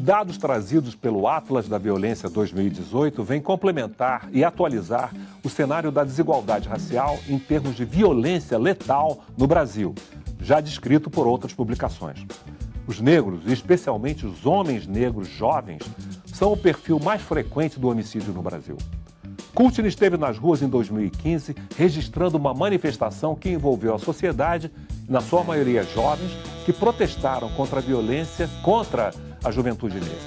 dados trazidos pelo Atlas da Violência 2018 vêm complementar e atualizar o cenário da desigualdade racial em termos de violência letal no Brasil, já descrito por outras publicações. Os negros, especialmente os homens negros jovens, são o perfil mais frequente do homicídio no Brasil. Cultine esteve nas ruas em 2015, registrando uma manifestação que envolveu a sociedade, na sua maioria jovens, que protestaram contra a violência, contra a a Juventude Negra.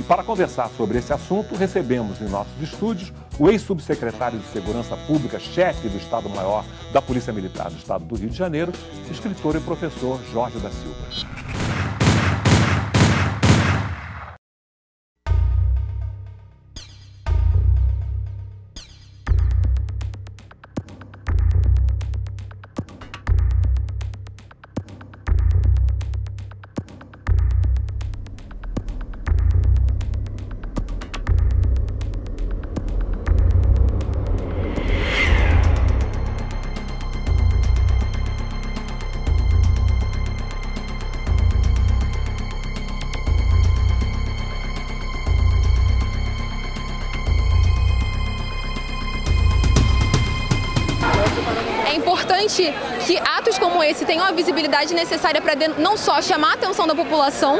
E para conversar sobre esse assunto, recebemos em nossos estúdios o ex-subsecretário de Segurança Pública, chefe do Estado-Maior da Polícia Militar do Estado do Rio de Janeiro, escritor e professor Jorge da Silva. atos como esse tenham a visibilidade necessária para não só chamar a atenção da população,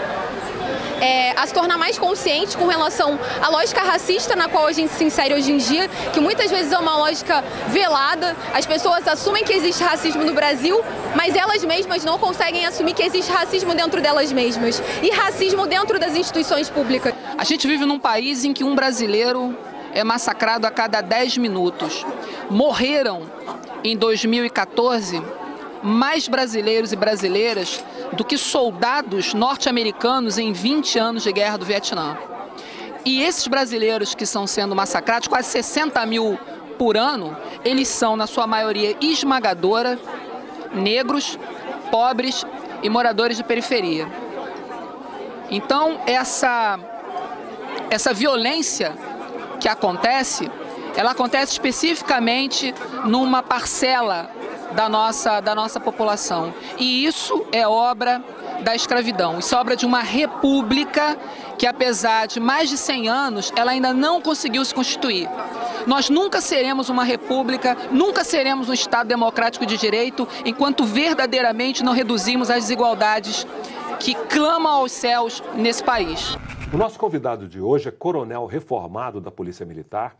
é, a se tornar mais consciente com relação à lógica racista na qual a gente se insere hoje em dia, que muitas vezes é uma lógica velada. As pessoas assumem que existe racismo no Brasil, mas elas mesmas não conseguem assumir que existe racismo dentro delas mesmas e racismo dentro das instituições públicas. A gente vive num país em que um brasileiro é massacrado a cada 10 minutos. Morreram em 2014 mais brasileiros e brasileiras do que soldados norte-americanos em 20 anos de guerra do Vietnã. E esses brasileiros que estão sendo massacrados, quase 60 mil por ano, eles são, na sua maioria esmagadora, negros, pobres e moradores de periferia. Então, essa, essa violência que acontece, ela acontece especificamente numa parcela da nossa, da nossa população. E isso é obra da escravidão, isso é obra de uma república que, apesar de mais de 100 anos, ela ainda não conseguiu se constituir. Nós nunca seremos uma república, nunca seremos um Estado democrático de direito, enquanto verdadeiramente não reduzimos as desigualdades que clamam aos céus nesse país. O nosso convidado de hoje é coronel reformado da Polícia Militar,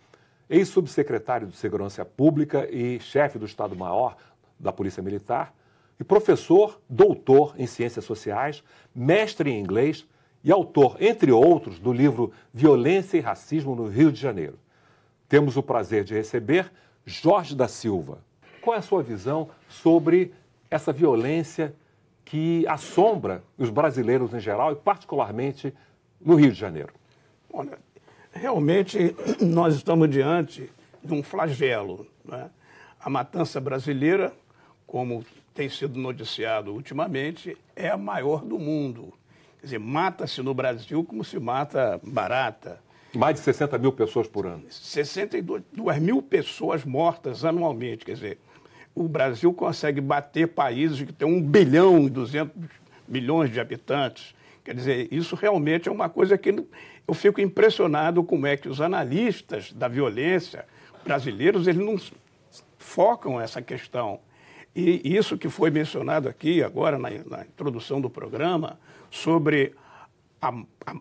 ex-subsecretário de Segurança Pública e chefe do Estado-Maior da Polícia Militar e professor, doutor em Ciências Sociais, mestre em inglês e autor, entre outros, do livro Violência e Racismo no Rio de Janeiro. Temos o prazer de receber Jorge da Silva. Qual é a sua visão sobre essa violência que assombra os brasileiros em geral e, particularmente, no Rio de Janeiro? Olha, realmente nós estamos diante de um flagelo. Né? A matança brasileira como tem sido noticiado ultimamente, é a maior do mundo. Quer dizer, mata-se no Brasil como se mata barata. Mais de 60 mil pessoas por ano. 62 mil pessoas mortas anualmente. Quer dizer, o Brasil consegue bater países que têm 1 bilhão e 200 milhões de habitantes. Quer dizer, isso realmente é uma coisa que eu fico impressionado como é que os analistas da violência brasileiros eles não focam essa questão. E isso que foi mencionado aqui agora na, na introdução do programa, sobre a, a,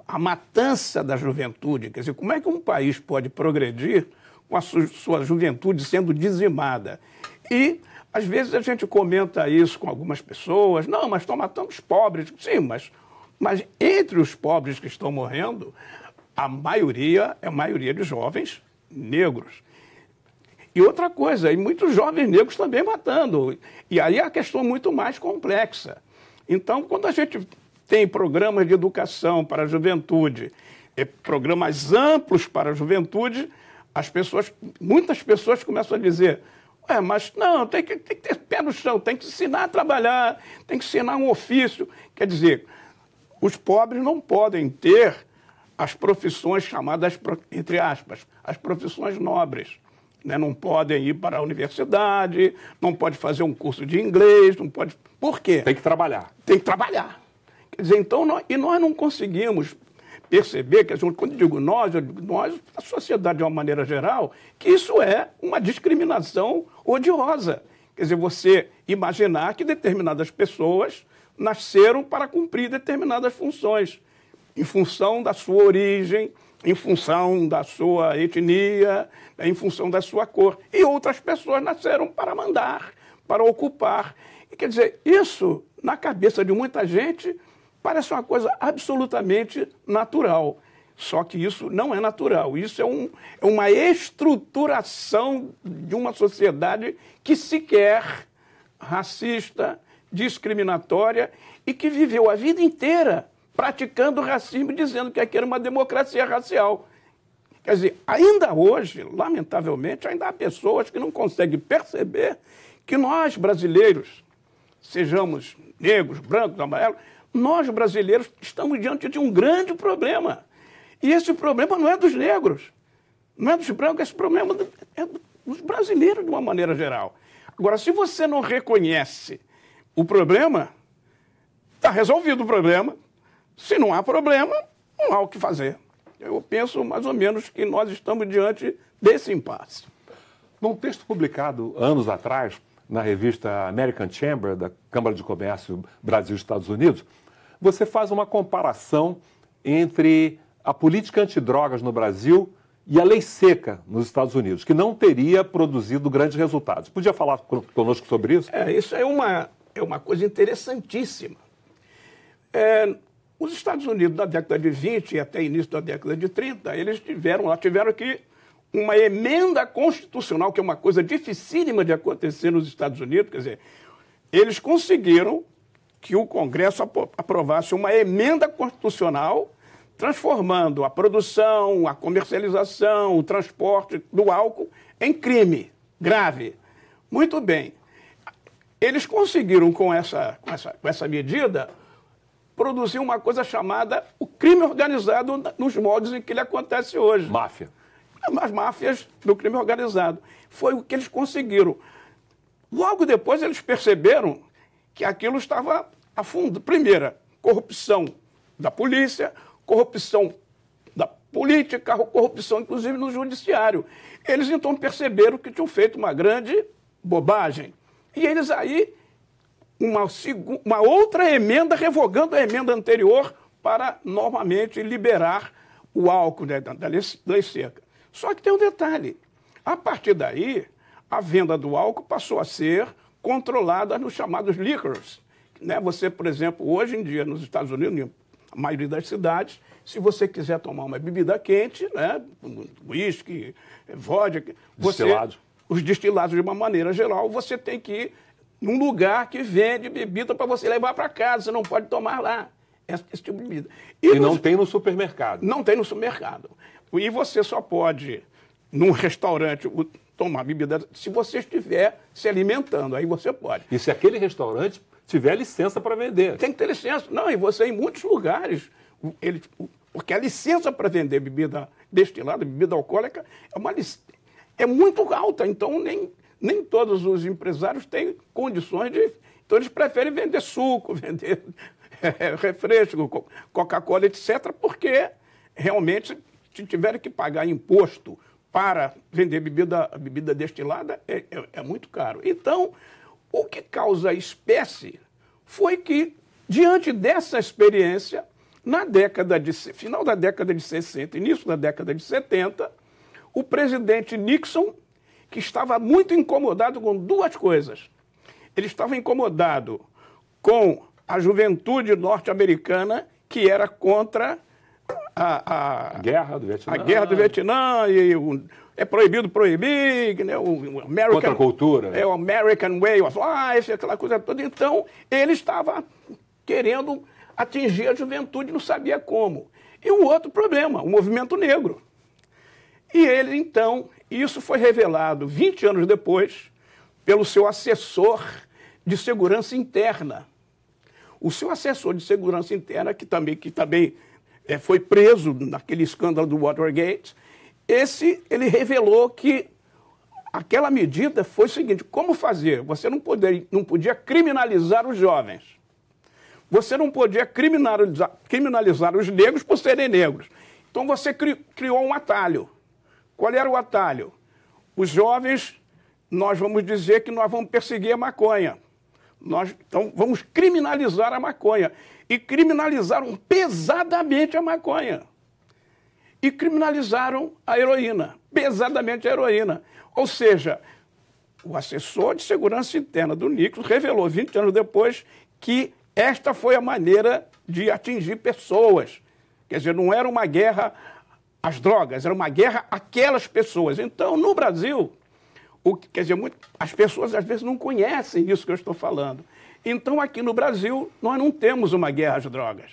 a, matança da juventude. Quer dizer, como é que um país pode progredir com a su, sua juventude sendo dizimada? E, às vezes, a gente comenta isso com algumas pessoas: não, mas estão matando os pobres. Sim, mas, mas entre os pobres que estão morrendo, a maioria é a maioria de jovens negros. E outra coisa, e muitos jovens negros também matando. E aí é a questão é muito mais complexa. Então, quando a gente tem programas de educação para a juventude, eh, programas amplos para a juventude, as pessoas, muitas pessoas começam a dizer, Ué, mas não, tem que, tem que ter pé no chão, tem que ensinar a trabalhar, tem que ensinar um ofício. Quer dizer, os pobres não podem ter as profissões chamadas, entre aspas, as profissões nobres né, não podem ir para a universidade, não pode fazer um curso de inglês, não pode. Por quê? Tem que trabalhar. Tem que trabalhar. Quer dizer, então, nós, e nós não conseguimos perceber, quer dizer, quando eu digo nós, eu digo nós, a sociedade de uma maneira geral, que isso é uma discriminação odiosa. Quer dizer, você imaginar que determinadas pessoas nasceram para cumprir determinadas funções, em função da sua origem, em função da sua etnia, em função da sua cor. E outras pessoas nasceram para mandar, para ocupar. E, quer dizer, isso, na cabeça de muita gente, parece uma coisa absolutamente natural. Só que isso não é natural, isso é, um, é uma estruturação de uma sociedade que sequer racista, discriminatória e que viveu a vida inteira praticando racismo, dizendo que aqui era uma democracia racial. Quer dizer, ainda hoje, lamentavelmente, ainda há pessoas que não conseguem perceber que nós brasileiros, sejamos negros, brancos, amarelos, nós brasileiros estamos diante de um grande problema. E esse problema não é dos negros, não é dos brancos, esse problema é dos brasileiros de uma maneira geral. Agora, se você não reconhece o problema, está resolvido o problema, se não há problema, não há o que fazer. Eu penso mais ou menos que nós estamos diante desse impasse. Num texto publicado anos atrás na revista American Chamber, da Câmara de Comércio Brasil-Estados Unidos, você faz uma comparação entre a política antidrogas no Brasil e a lei seca nos Estados Unidos, que não teria produzido grandes resultados. Podia falar conosco sobre isso? É, isso é uma, é uma coisa interessantíssima. É, os Estados Unidos, na década de 20 e até início da década de 30, eles tiveram lá, tiveram que uma emenda constitucional, que é uma coisa dificílima de acontecer nos Estados Unidos, quer dizer, eles conseguiram que o Congresso aprovasse uma emenda constitucional transformando a produção, a comercialização, o transporte do álcool em crime grave. Muito bem. Eles conseguiram, com essa, com essa, com essa medida, produziu uma coisa chamada o crime organizado nos modos em que ele acontece hoje. Máfia. É, As máfias do crime organizado. Foi o que eles conseguiram. Logo depois eles perceberam que aquilo estava a fundo. Primeira, corrupção da polícia, corrupção da política, corrupção inclusive no judiciário. Eles então perceberam que tinham feito uma grande bobagem. E eles aí uma, uma outra emenda revogando a emenda anterior para novamente liberar o álcool né, da, da lei seca. Só que tem um detalhe: a partir daí, a venda do álcool passou a ser controlada nos chamados liquors. Né? Você, por exemplo, hoje em dia nos Estados Unidos, na maioria das cidades, se você quiser tomar uma bebida quente, né, whisky, vodka, você, destilados. os destilados de uma maneira geral, você tem que num lugar que vende bebida para você levar para casa, você não pode tomar lá esse, é esse tipo de bebida. E, e nos, não tem no supermercado. Não tem no supermercado. E você só pode, num restaurante, tomar bebida se você estiver se alimentando. Aí você pode. E se aquele restaurante tiver licença para vender. Tem que ter licença. Não, e você, em muitos lugares, ele, porque a licença para vender bebida destilada, bebida alcoólica, é, uma, é muito alta, então nem nem todos os empresários têm condições de. Então, eles preferem vender suco, vender é, refresco, Coca-Cola, etc., porque realmente se tiverem que pagar imposto para vender bebida, bebida destilada, é, é, é muito caro. Então, o que causa a espécie foi que, diante dessa experiência, na década de final da década de 60, início da década de 70, o presidente Nixon que estava muito incomodado com duas coisas. Ele estava incomodado com a juventude norte-americana que era contra a, a, guerra do Vietnã. A guerra do Vietnã e o, é proibido proibir, né? O, American, Contra a cultura. É o American Way of Life, aquela coisa toda. Então, ele estava querendo atingir a juventude, não sabia como. E um outro problema, o movimento negro. E ele, então, e isso foi revelado 20 anos depois pelo seu assessor de segurança interna. O seu assessor de segurança interna, que também, que também é, foi preso naquele escândalo do Watergate, esse ele revelou que aquela medida foi o seguinte: como fazer? Você não, poder, não podia criminalizar os jovens. Você não podia criminalizar, criminalizar os negros por serem negros. Então você cri, criou um atalho qual era o atalho? Os jovens, nós vamos dizer que nós vamos perseguir a maconha. Nós, então, vamos criminalizar a maconha. E criminalizaram pesadamente a maconha. E criminalizaram a heroína, pesadamente a heroína. Ou seja, o assessor de segurança interna do Nixon revelou 20 anos depois que esta foi a maneira de atingir pessoas. Quer dizer, não era uma guerra as drogas, era uma guerra àquelas pessoas. Então, no Brasil, o, quer dizer, muito, as pessoas às vezes não conhecem isso que eu estou falando. Então, aqui no Brasil, nós não temos uma guerra às drogas.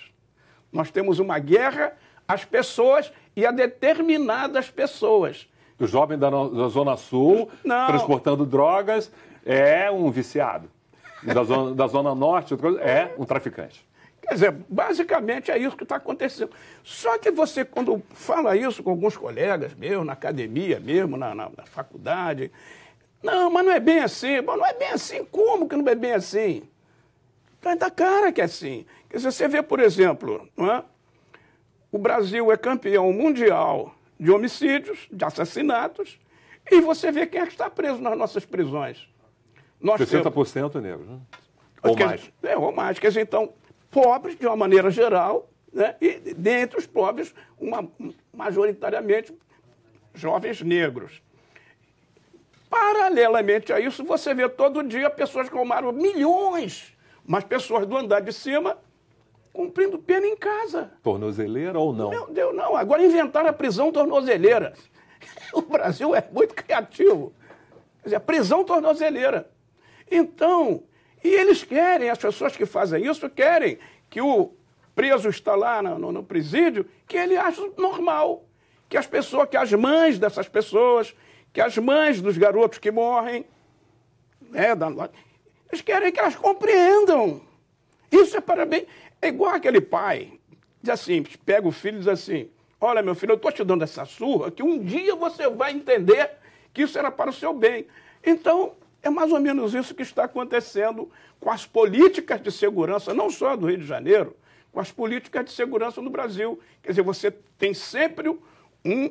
Nós temos uma guerra às pessoas e a determinadas pessoas. O jovem da, da Zona Sul, não. transportando drogas, é um viciado. Da zona, da zona Norte, é um traficante. Quer dizer, basicamente é isso que está acontecendo. Só que você, quando fala isso com alguns colegas meus, na academia mesmo, na, na, na faculdade, não, mas não é bem assim. Mas não é bem assim. Como que não é bem assim? Está da cara que é assim. Quer dizer, você vê, por exemplo, não é? o Brasil é campeão mundial de homicídios, de assassinatos, e você vê quem é que está preso nas nossas prisões. Nós 60% temos... negros, né? Ou mais. É, ou mais. Quer dizer, então, pobres, de uma maneira geral, né? e dentre os pobres, uma, majoritariamente jovens negros. Paralelamente a isso, você vê todo dia pessoas com milhões, mas pessoas do andar de cima cumprindo pena em casa. Tornozeleira ou não? Meu Deus, não. Agora inventaram a prisão tornozeleira. O Brasil é muito criativo. Quer dizer, prisão tornozeleira. Então, e eles querem, as pessoas que fazem isso querem que o preso está lá no, no presídio, que ele acha normal. Que as pessoas, que as mães dessas pessoas, que as mães dos garotos que morrem, né, da, eles querem que elas compreendam. Isso é para bem. É igual aquele pai, diz assim, pega o filho e diz assim, olha meu filho, eu estou te dando essa surra que um dia você vai entender que isso era para o seu bem. Então, é mais ou menos isso que está acontecendo com as políticas de segurança, não só do Rio de Janeiro, com as políticas de segurança no Brasil. Quer dizer, você tem sempre um,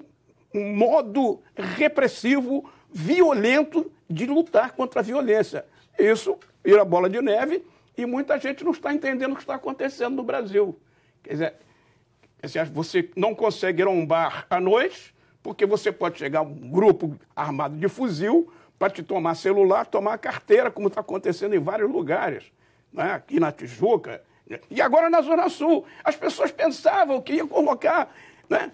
um modo repressivo, violento de lutar contra a violência. Isso vira bola de neve e muita gente não está entendendo o que está acontecendo no Brasil. Quer dizer, você não consegue ir a um bar à noite, porque você pode chegar um grupo armado de fuzil para te tomar celular, tomar carteira, como está acontecendo em vários lugares, né? aqui na Tijuca. Né? E agora na Zona Sul. As pessoas pensavam que ia colocar né?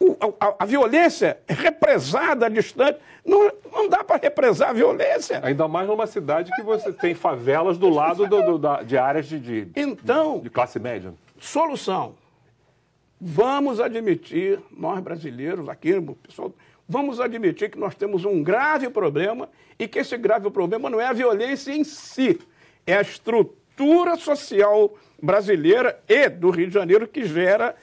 o, a, a, violência represada distante. Não, não dá para represar a violência. Ainda mais numa cidade que você tem favelas do lado do, do, da, de áreas de, de, então, de classe média. Solução. Vamos admitir, nós brasileiros, aqui, pessoal vamos admitir que nós temos um grave problema e que esse grave problema não é a violência em si, é a estrutura social brasileira e do Rio de Janeiro que gera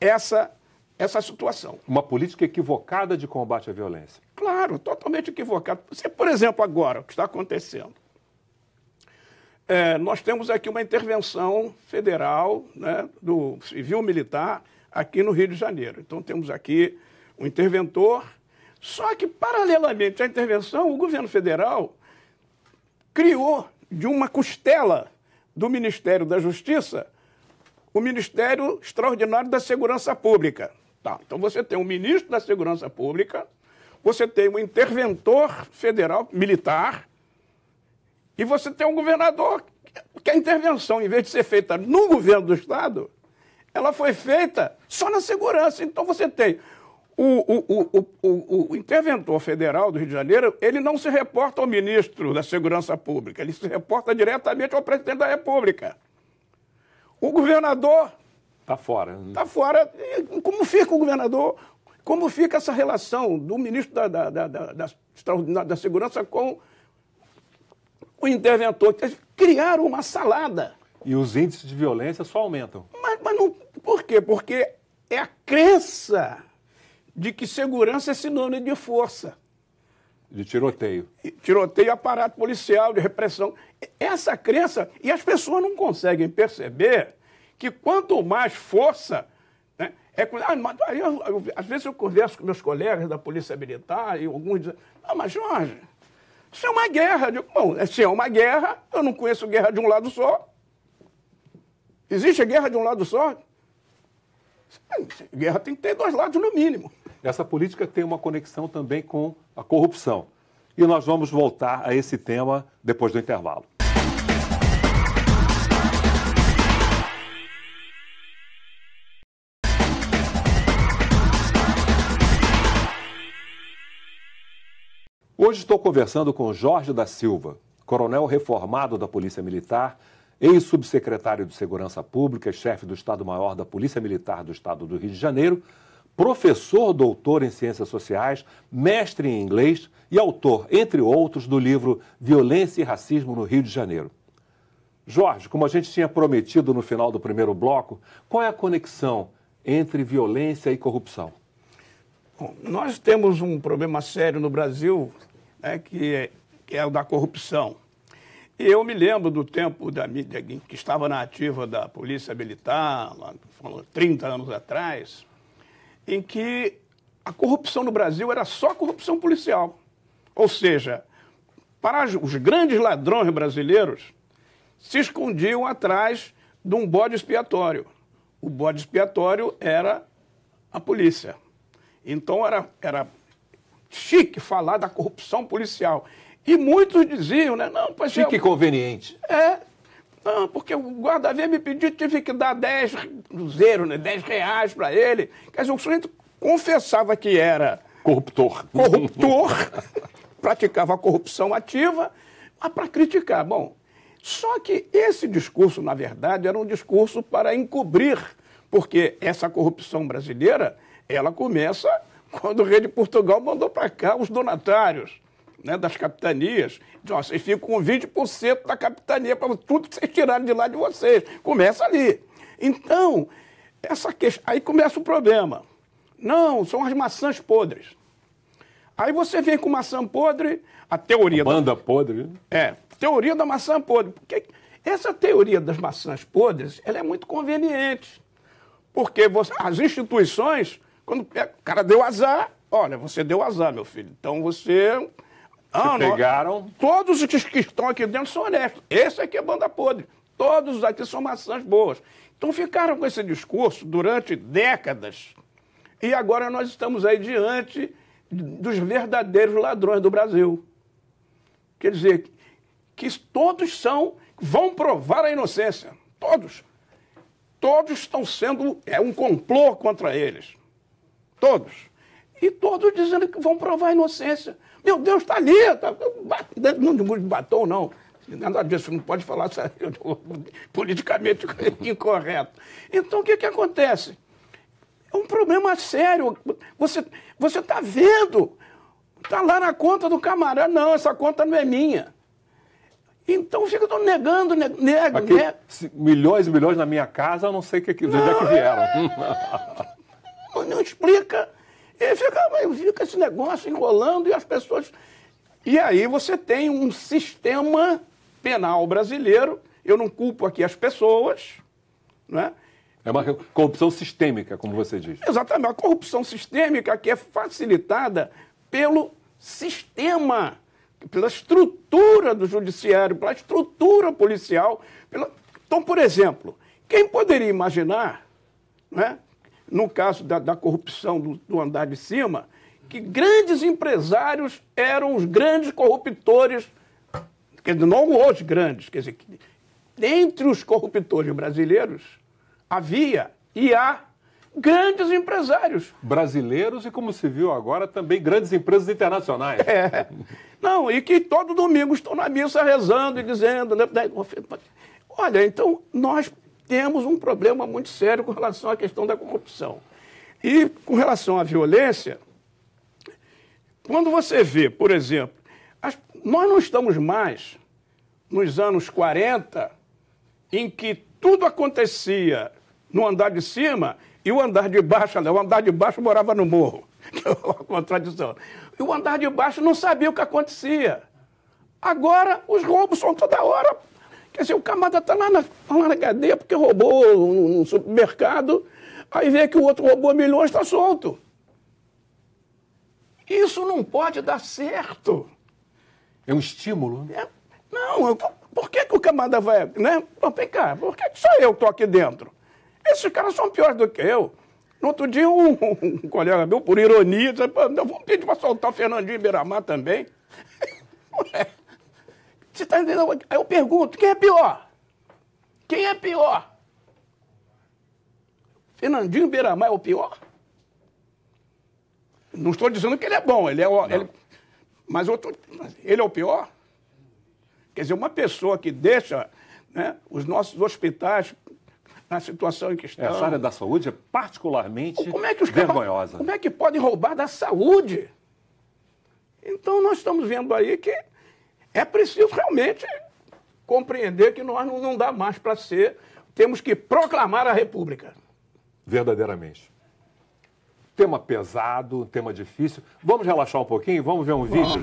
essa essa situação. Uma política equivocada de combate à violência. Claro, totalmente equivocada. Você, por exemplo, agora, o que está acontecendo? É, nós temos aqui uma intervenção federal né, do civil militar aqui no Rio de Janeiro. Então temos aqui o interventor. Só que, paralelamente à intervenção, o governo federal criou de uma costela do Ministério da Justiça o Ministério Extraordinário da Segurança Pública. Tá, então você tem um ministro da Segurança Pública, você tem um interventor federal militar e você tem um governador que a intervenção, em vez de ser feita no governo do Estado, ela foi feita só na segurança. Então você tem o, o, o, o, interventor federal do Rio de Janeiro, ele não se reporta ao ministro da Segurança Pública, ele se reporta diretamente ao presidente da República. O governador. Está fora. Está né? fora. Como fica o governador? Como fica essa relação do ministro da, da, da, da, da Segurança com o interventor? Criaram uma salada. E os índices de violência só aumentam. Mas, mas não, por quê? Porque é a crença de que segurança é sinônimo de força. De tiroteio. Tiroteio, aparato policial, de repressão. Essa crença, e as pessoas não conseguem perceber que quanto mais força. Né, é, ah, eu, eu, às vezes eu converso com meus colegas da Polícia Militar e alguns dizem: "Ah, mas Jorge, isso é uma guerra. digo, Bom, é, se é uma guerra, eu não conheço guerra de um lado só. Existe guerra de um lado só? Guerra tem que ter dois lados no mínimo essa política tem uma conexão também com a corrupção. E nós vamos voltar a esse tema depois do intervalo. Hoje estou conversando com Jorge da Silva, coronel reformado da Polícia Militar, ex-subsecretário de Segurança Pública, chefe do Estado-Maior da Polícia Militar do Estado do Rio de Janeiro professor doutor em ciências sociais, mestre em inglês e autor, entre outros, do livro Violência e Racismo no Rio de Janeiro. Jorge, como a gente tinha prometido no final do primeiro bloco, qual é a conexão entre violência e corrupção? Bom, nós temos um problema sério no Brasil, né, que, é, que, é, o da corrupção. Eu me lembro do tempo da mídia que estava na ativa da Polícia Militar, lá, 30 anos atrás, em que a corrupção no Brasil era só corrupção policial. Ou seja, para os grandes ladrões brasileiros se escondiam atrás de um bode expiatório. O bode expiatório era a polícia. Então era, era chique falar da corrupção policial. E muitos diziam, né? Não, pois é Chique e conveniente. É, não, porque o guarda veio me pedir, tive que dar 10 cruzeiros, né? 10 reais para ele. Quer dizer, o sujeito confessava que era corruptor. Corruptor, praticava corrupção ativa, mas para criticar. Bom, só que esse discurso, na verdade, era um discurso para encobrir, porque essa corrupção brasileira, ela começa quando o rei de Portugal mandou para cá os donatários né, das capitanias. Então, ó, vocês ficam com 20% da capitania para tudo que vocês tiraram de lá de vocês. Começa ali. Então, essa questão, aí começa o problema. Não, são as maçãs podres. Aí você vem com maçã podre, a teoria. A banda da, podre. Né? É, teoria da maçã podre. Porque essa teoria das maçãs podres, ela é muito conveniente. Porque você, as instituições, quando é, o cara deu azar, olha, você deu azar, meu filho. Então você não, ah, não, pegaram. Todos os que estão aqui dentro são honestos. Esse aqui é banda podre. Todos aqui são maçãs boas. Então ficaram com esse discurso durante décadas. E agora nós estamos aí diante dos verdadeiros ladrões do Brasil. Quer dizer, que todos são, vão provar a inocência. Todos. Todos estão sendo, é um complô contra eles. Todos. E todos dizendo que vão provar a inocência. Meu Deus, está ali. Tá, não de batom, não. Nada disso, não pode falar politicamente incorreto. Então, o que, que acontece? É um problema sério. Você está você tá vendo, está lá na conta do camarada. Não, essa conta não é minha. Então fica negando, nega, nega. Milhões e milhões na minha casa, eu não sei que, é que vieram. É... não explica. E fica, ah, fica esse negócio enrolando e as pessoas. E aí você tem um sistema penal brasileiro. Eu não culpo aqui as pessoas, né? É uma corrupção sistêmica, como você diz. Exatamente, uma corrupção sistêmica que é facilitada pelo sistema, pela estrutura do judiciário, pela estrutura policial. Pela... Então, por exemplo, quem poderia imaginar né, no caso da, da corrupção do, do andar de cima, que grandes empresários eram os grandes corruptores, quer dizer, não os grandes, quer dizer, entre os corruptores brasileiros havia e há grandes empresários. Brasileiros e, como se viu agora, também grandes empresas internacionais. É. Não, e que todo domingo estão na missa rezando e dizendo. Né, Olha, então nós temos um problema muito sério com relação à questão da corrupção. E com relação à violência, quando você vê, por exemplo, as, nós não estamos mais nos anos 40 em que tudo acontecia no andar de cima e o andar de baixo, o andar de baixo morava no morro. É uma contradição. E o andar de baixo não sabia o que acontecia. Agora os roubos são toda hora Quer dizer, o camada está lá na, tá lá na cadeia porque roubou no supermercado, aí vê que o outro roubou milhões, está solto. Isso não pode dar certo. É um estímulo? Né? É, não, eu, por que, que o camada vai. Né? Vem cá, por que, que só eu estou aqui dentro? Esses caras são piores do que eu. No outro dia, um, um colega meu, por ironia, disse: vamos pedir para soltar o Fernandinho Beiramar também. Ué. Você está entendendo? Aí eu pergunto, quem é pior? Quem é pior? Fernandinho Beiramar é o pior? Não estou dizendo que ele é bom, ele é o, ele, mas eu tô, ele é o pior? Quer dizer, uma pessoa que deixa né, os nossos hospitais na situação em que é, estão... Essa área da saúde é particularmente como é que os vergonhosa. Caras, como é que podem roubar da saúde? Então, nós estamos vendo aí que é preciso realmente compreender que nós não, não dá mais para ser, temos que proclamar a República. Verdadeiramente. Tema pesado, tema difícil. Vamos relaxar um pouquinho, vamos ver um vídeo.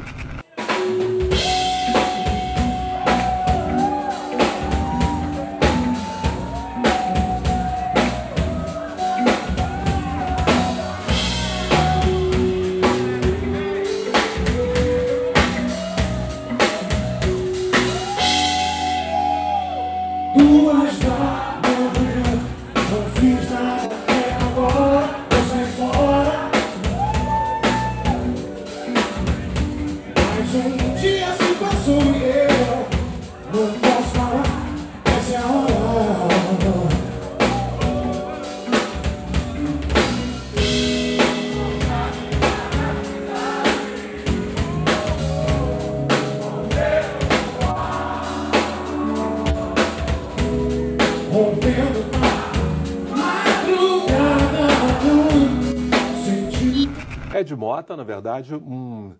Mota, na verdade, um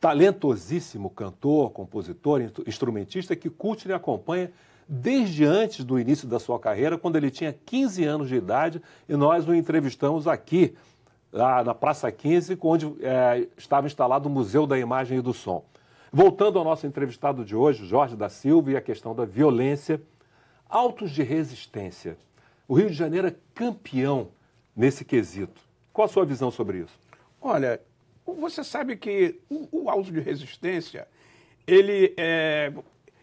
talentosíssimo cantor, compositor, instrumentista que Kutner acompanha desde antes do início da sua carreira, quando ele tinha 15 anos de idade, e nós o entrevistamos aqui, na Praça 15, onde é, estava instalado o Museu da Imagem e do Som. Voltando ao nosso entrevistado de hoje, Jorge da Silva, e a questão da violência, autos de resistência. O Rio de Janeiro é campeão nesse quesito. Qual a sua visão sobre isso? Olha, você sabe que o, o auto de resistência ele é,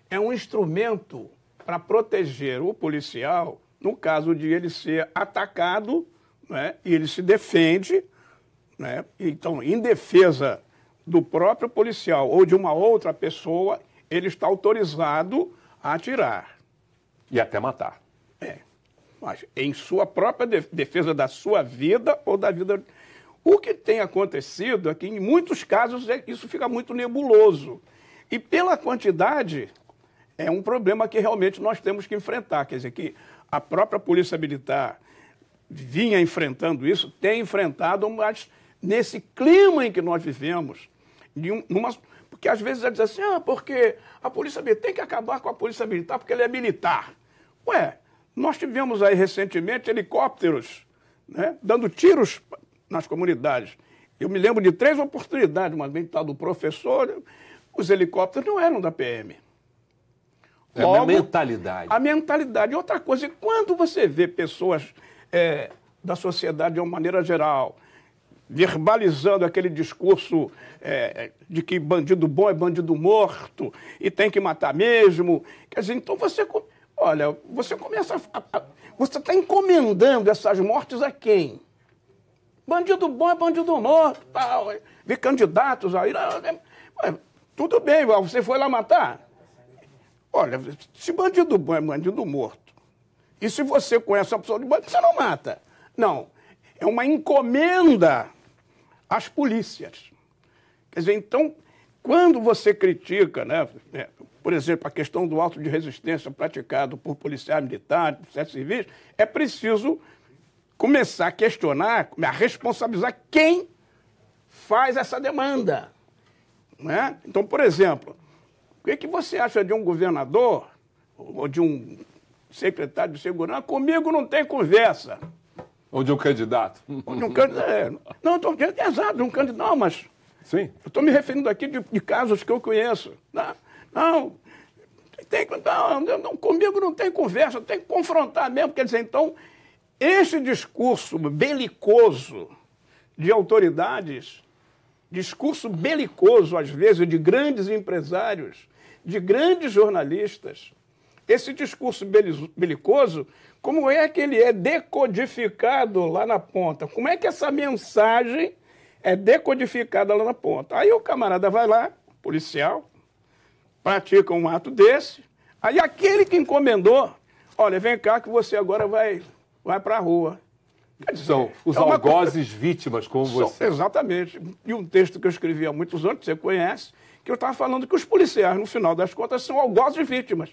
é um instrumento para proteger o policial no caso de ele ser atacado né, e ele se defende. Né, então, em defesa do próprio policial ou de uma outra pessoa, ele está autorizado a atirar. E até matar. É. Mas em sua própria defesa da sua vida ou da vida o que tem acontecido é que, em muitos casos, é, isso fica muito nebuloso. E pela quantidade, é um problema que realmente nós temos que enfrentar. Quer dizer, que a própria Polícia Militar vinha enfrentando isso, tem enfrentado, mas nesse clima em que nós vivemos, numa, porque às vezes eles dizem assim, ah, porque a Polícia Militar tem que acabar com a Polícia Militar porque ele é militar. Ué, nós tivemos aí recentemente helicópteros né, dando tiros nas comunidades. Eu me lembro de três oportunidades, uma vez do professor, né? os helicópteros não eram da PM. Logo, é a mentalidade. A mentalidade. Outra coisa, quando você vê pessoas é, da sociedade de uma maneira geral verbalizando aquele discurso é, de que bandido bom é bandido morto e tem que matar mesmo, quer dizer, então você, olha, você começa, a, a, você está encomendando essas mortes a quem? Bandido bom é bandido morto, tal. É, Vi candidatos aí. Né, tudo bem, você foi lá matar? Olha, se bandido bom é bandido morto, e se você conhece uma pessoa de bandido, você não mata. Não. É uma encomenda às polícias. Quer dizer, então, quando você critica, né, é, por exemplo, a questão do alto de resistência praticado por policiais militares, policiais civis, é preciso começar a questionar, a responsabilizar quem faz essa demanda. Né? Então, por exemplo, o que, é que você acha de um governador ou de um secretário de segurança? Comigo não tem conversa. Ou de um candidato. Ou de um candidato. É, não, estou é, exato, de um candidato, não, mas. Sim. Estou me referindo aqui de, de, casos que eu conheço. Não, né? não, tem, não, não, comigo não tem conversa, tem que confrontar mesmo. Quer dizer, então, esse discurso belicoso de autoridades, discurso belicoso, às vezes, de grandes empresários, de grandes jornalistas, esse discurso belicoso, como é que ele é decodificado lá na ponta? Como é que essa mensagem é decodificada lá na ponta? Aí o camarada vai lá, policial, pratica um ato desse, aí aquele que encomendou, olha, vem cá que você agora vai vai para a rua. São é os é algozes vítimas, como São, você. Exatamente. E um texto que eu escrevi há muitos anos, que você conhece, que eu estava falando que os policiais, no final das contas, são algozes vítimas.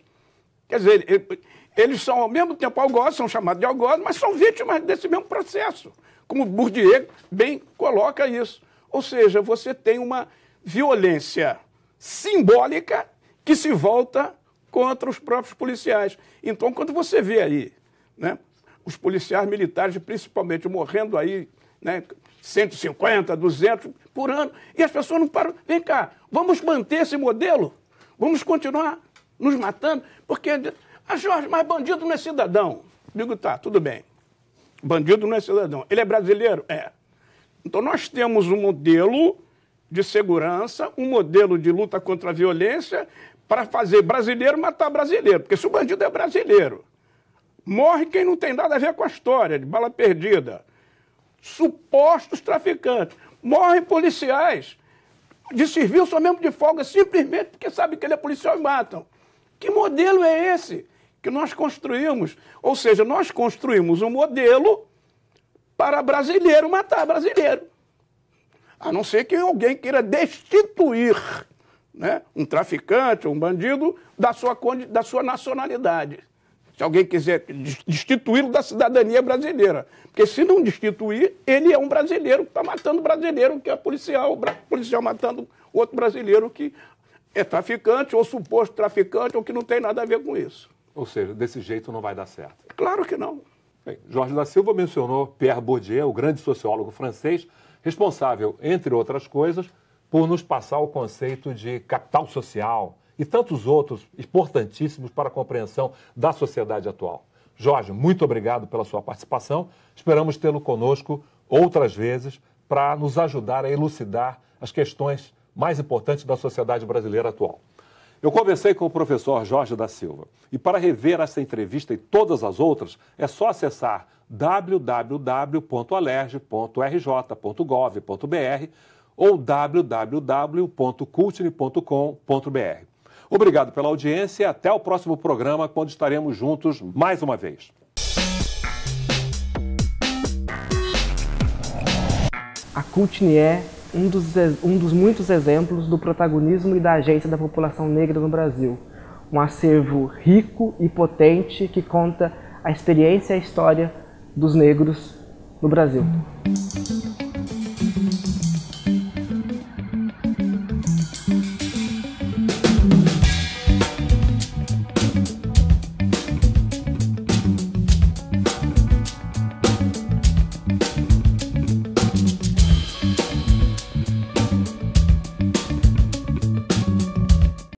Quer dizer, eles são ao mesmo tempo algozes, são chamados de algozes, mas são vítimas desse mesmo processo. Como Bourdieu bem coloca isso. Ou seja, você tem uma violência simbólica que se volta contra os próprios policiais. Então, quando você vê aí, né, os policiais militares, principalmente, morrendo aí, né, 150, 200 por ano, e as pessoas não param. Vem cá, vamos manter esse modelo? Vamos continuar nos matando? Porque, ah, Jorge, mas bandido não é cidadão. Digo, tá, tudo bem. Bandido não é cidadão. Ele é brasileiro? É. Então, nós temos um modelo de segurança, um modelo de luta contra a violência para fazer brasileiro matar brasileiro. Porque se o bandido é brasileiro Morre quem não tem nada a ver com a história, de bala perdida. Supostos traficantes. Morrem policiais de serviço ou mesmo de folga, simplesmente porque sabe que ele é policial e matam. Que modelo é esse que nós construímos? Ou seja, nós construímos um modelo para brasileiro matar brasileiro. A não ser que alguém queira destituir né, um traficante, um bandido, da sua, da sua nacionalidade se alguém quiser destituí-lo da cidadania brasileira. Porque se não destituir, ele é um brasileiro que está matando brasileiro, que é policial, policial matando outro brasileiro que é traficante ou suposto traficante ou que não tem nada a ver com isso. Ou seja, desse jeito não vai dar certo. Claro que não. Bem, Jorge da Silva mencionou Pierre Bourdieu, o grande sociólogo francês, responsável, entre outras coisas, por nos passar o conceito de capital social, e tantos outros importantíssimos para a compreensão da sociedade atual. Jorge, muito obrigado pela sua participação. Esperamos tê-lo conosco outras vezes para nos ajudar a elucidar as questões mais importantes da sociedade brasileira atual. Eu conversei com o professor Jorge da Silva e para rever essa entrevista e todas as outras é só acessar www.alerj.rj.gov.br ou www.cultine.com.br. Obrigado pela audiência e até o próximo programa, quando estaremos juntos mais uma vez. A Cutne é um dos, um dos muitos exemplos do protagonismo e da agência da população negra no Brasil. Um acervo rico e potente que conta a experiência e a história dos negros no Brasil.